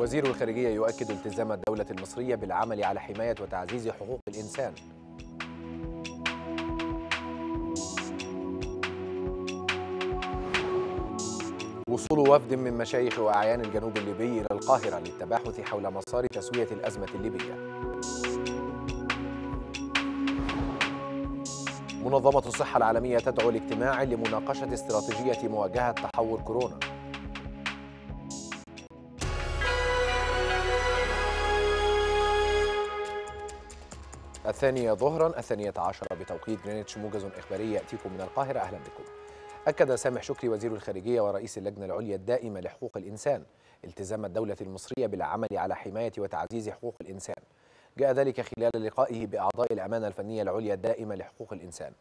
وزير الخارجية يؤكد التزام الدولة المصرية بالعمل على حماية وتعزيز حقوق الإنسان وصول وفد من مشايخ وأعيان الجنوب الليبي إلى القاهرة للتباحث حول مسار تسوية الأزمة الليبية منظمة الصحة العالمية تدعو لاجتماع لمناقشة استراتيجية مواجهة تحول كورونا الثانية ظهرا الثانية عشرة بتوقيت جرينتش موجز إخباري يأتيكم من القاهرة أهلا بكم أكد سامح شكري وزير الخارجية ورئيس اللجنة العليا الدائمة لحقوق الإنسان التزام الدولة المصرية بالعمل على حماية وتعزيز حقوق الإنسان جاء ذلك خلال لقائه بأعضاء الأمانة الفنية العليا الدائمة لحقوق الإنسان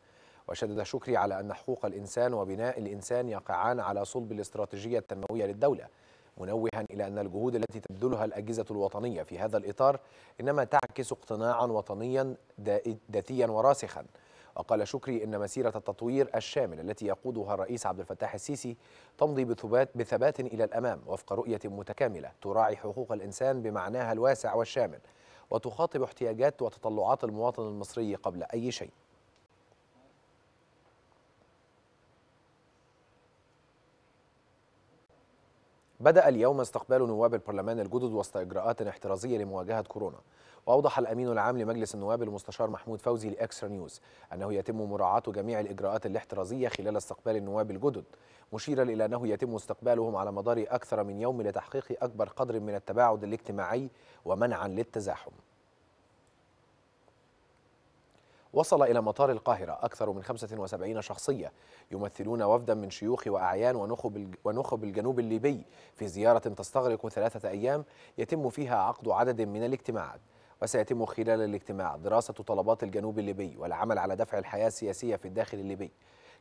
وشدد شكري على أن حقوق الإنسان وبناء الإنسان يقعان على صلب الاستراتيجية التنموية للدولة منوها إلى أن الجهود التي تبذلها الأجهزة الوطنية في هذا الإطار إنما تعكس اقتناعا وطنيا ذاتيا وراسخا وقال شكري إن مسيرة التطوير الشامل التي يقودها الرئيس عبد الفتاح السيسي تمضي بثبات, بثبات إلى الأمام وفق رؤية متكاملة تراعي حقوق الإنسان بمعناها الواسع والشامل وتخاطب احتياجات وتطلعات المواطن المصري قبل أي شيء بدأ اليوم استقبال نواب البرلمان الجدد وسط إجراءات احترازية لمواجهة كورونا وأوضح الأمين العام لمجلس النواب المستشار محمود فوزي لأكسرا نيوز أنه يتم مراعاة جميع الإجراءات الاحترازية خلال استقبال النواب الجدد مشيرا إلى أنه يتم استقبالهم على مدار أكثر من يوم لتحقيق أكبر قدر من التباعد الاجتماعي ومنعا للتزاحم وصل إلى مطار القاهرة أكثر من 75 شخصية يمثلون وفدا من شيوخ وأعيان ونخب الجنوب الليبي في زيارة تستغرق ثلاثة أيام يتم فيها عقد عدد من الاجتماعات وسيتم خلال الاجتماع دراسة طلبات الجنوب الليبي والعمل على دفع الحياة السياسية في الداخل الليبي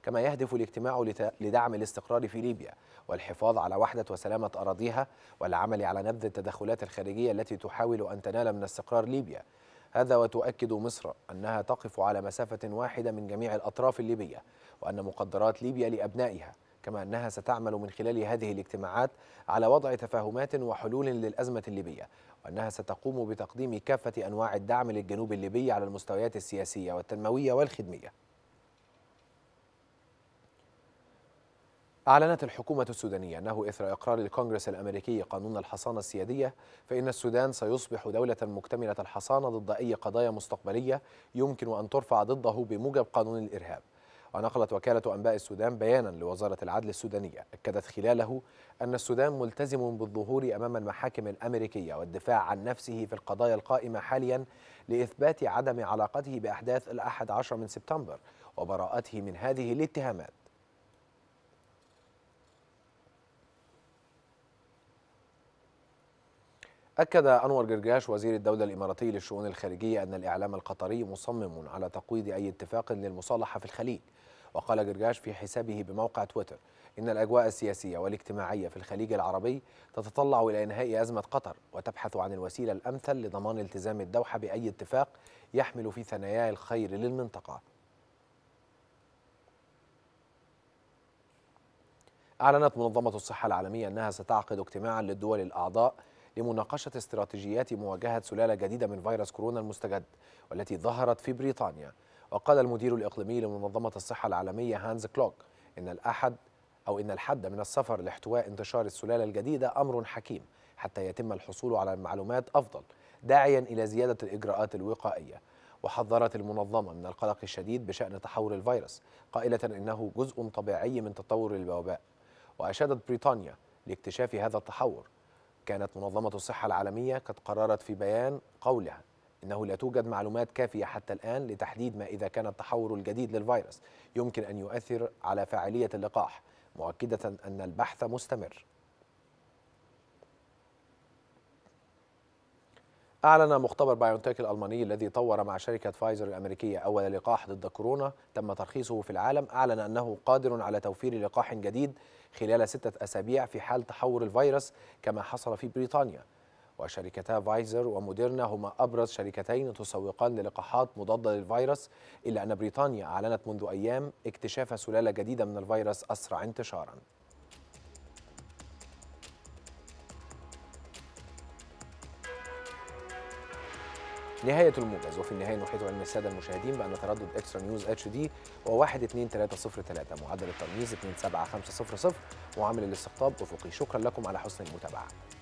كما يهدف الاجتماع لدعم الاستقرار في ليبيا والحفاظ على وحدة وسلامة أراضيها والعمل على نبذ التدخلات الخارجية التي تحاول أن تنال من استقرار ليبيا هذا وتؤكد مصر أنها تقف على مسافة واحدة من جميع الأطراف الليبية وأن مقدرات ليبيا لأبنائها كما أنها ستعمل من خلال هذه الاجتماعات على وضع تفاهمات وحلول للأزمة الليبية وأنها ستقوم بتقديم كافة أنواع الدعم للجنوب الليبي على المستويات السياسية والتنموية والخدمية أعلنت الحكومة السودانية أنه إثر إقرار الكونغرس الأمريكي قانون الحصانة السيادية فإن السودان سيصبح دولة مكتملة الحصانة ضد أي قضايا مستقبلية يمكن أن ترفع ضده بموجب قانون الإرهاب ونقلت وكالة أنباء السودان بيانا لوزارة العدل السودانية أكدت خلاله أن السودان ملتزم بالظهور أمام المحاكم الأمريكية والدفاع عن نفسه في القضايا القائمة حاليا لإثبات عدم علاقته بأحداث الأحد عشر من سبتمبر وبراءته من هذه الاتهامات أكد أنور جرجاش وزير الدولة الإماراتي للشؤون الخارجية أن الإعلام القطري مصمم على تقويض أي اتفاق للمصالحة في الخليج وقال جرجاش في حسابه بموقع تويتر إن الأجواء السياسية والاجتماعية في الخليج العربي تتطلع إلى إنهاء أزمة قطر وتبحث عن الوسيلة الأمثل لضمان التزام الدوحة بأي اتفاق يحمل في ثناياه الخير للمنطقة أعلنت منظمة الصحة العالمية أنها ستعقد اجتماعا للدول الأعضاء لمناقشة استراتيجيات مواجهة سلالة جديدة من فيروس كورونا المستجد والتي ظهرت في بريطانيا وقال المدير الإقليمي لمنظمة الصحة العالمية هانز كلوك إن الأحد أو إن الحد من السفر لاحتواء انتشار السلالة الجديدة أمر حكيم حتى يتم الحصول على معلومات أفضل داعيا إلى زيادة الإجراءات الوقائية وحذرت المنظمة من القلق الشديد بشأن تحول الفيروس قائلة إنه جزء طبيعي من تطور الوباء وأشادت بريطانيا لاكتشاف هذا التحور كانت منظمة الصحة العالمية قد قررت في بيان قولها إنه لا توجد معلومات كافية حتى الآن لتحديد ما إذا كان التحور الجديد للفيروس يمكن أن يؤثر على فاعلية اللقاح مؤكدة أن البحث مستمر أعلن مختبر بايونتك الألماني الذي طور مع شركة فايزر الأمريكية أول لقاح ضد كورونا تم ترخيصه في العالم أعلن أنه قادر على توفير لقاح جديد خلال ستة أسابيع في حال تحور الفيروس كما حصل في بريطانيا وشركتا فايزر وموديرنا هما أبرز شركتين تسوقان للقاحات مضادة للفيروس إلا أن بريطانيا أعلنت منذ أيام اكتشاف سلالة جديدة من الفيروس أسرع انتشاراً نهاية الموجز وفي النهاية نحيط علم السادة المشاهدين بأن تردد إكسترا نيوز اتش دي هو 12303 معدل الترميز 27500 وعامل الاستقطاب أفقي شكرا لكم على حسن المتابعة